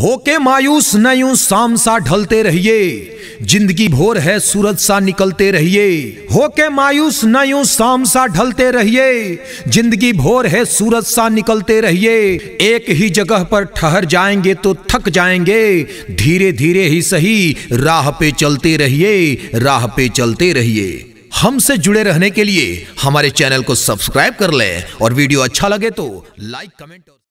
होके मायूस न यूं शाम सा ढलते रहिए जिंदगी भोर है सूरज सा निकलते रहिए होके मायूस न यूं शाम सा ढलते रहिए जिंदगी भोर है सूरज सा निकलते रहिए एक ही जगह पर ठहर जाएंगे तो थक जाएंगे धीरे धीरे ही सही राह पे चलते रहिए राह पे चलते रहिए हमसे जुड़े रहने के लिए हमारे चैनल को सब्सक्राइब कर ले और वीडियो अच्छा लगे तो लाइक कमेंट और